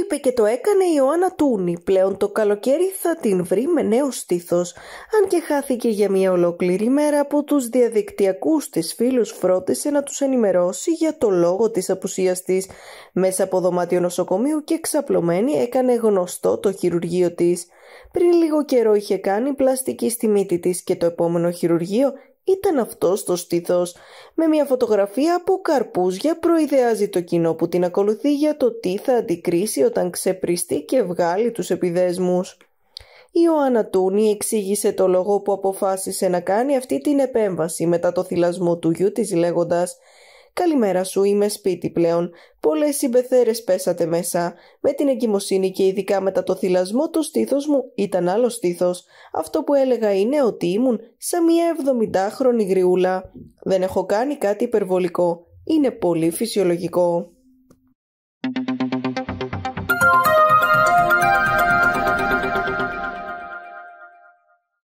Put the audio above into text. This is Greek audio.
είπε και το έκανε η Ιωάννα Τούνη. Πλέον το καλοκαίρι θα την βρει με νέο στήθος. αν και χάθηκε για μια ολόκληρη μέρα από τους διαδικτυακούς της φίλους. φρόντισε να τους ενημερώσει για το λόγο της απουσίας της. Μέσα από δωμάτιο νοσοκομείου και ξαπλωμένη έκανε γνωστό το χειρουργείο της. Πριν λίγο καιρό είχε κάνει πλαστική στη μύτη της και το επόμενο χειρουργείο ήταν αυτό το στήθος. Με μια φωτογραφία από καρπούζια προειδεάζει το κοινό που την ακολουθεί για το τι θα αντικρίσει όταν ξεπριστεί και βγάλει τους επιδέσμους. Η Ιωάννα Τούνη εξήγησε το λόγο που αποφάσισε να κάνει αυτή την επέμβαση μετά το θυλασμό του γιού της λέγοντας Καλημέρα σου, είμαι σπίτι πλέον. Πολλές συμπεθέρες πέσατε μέσα. Με την εγκυμοσύνη και ειδικά μετά το θυλασμό, το στήθος μου ήταν άλλο στήθος. Αυτό που έλεγα είναι ότι ήμουν σαν μια 70χρονη γριούλα. Δεν έχω κάνει κάτι υπερβολικό. Είναι πολύ φυσιολογικό.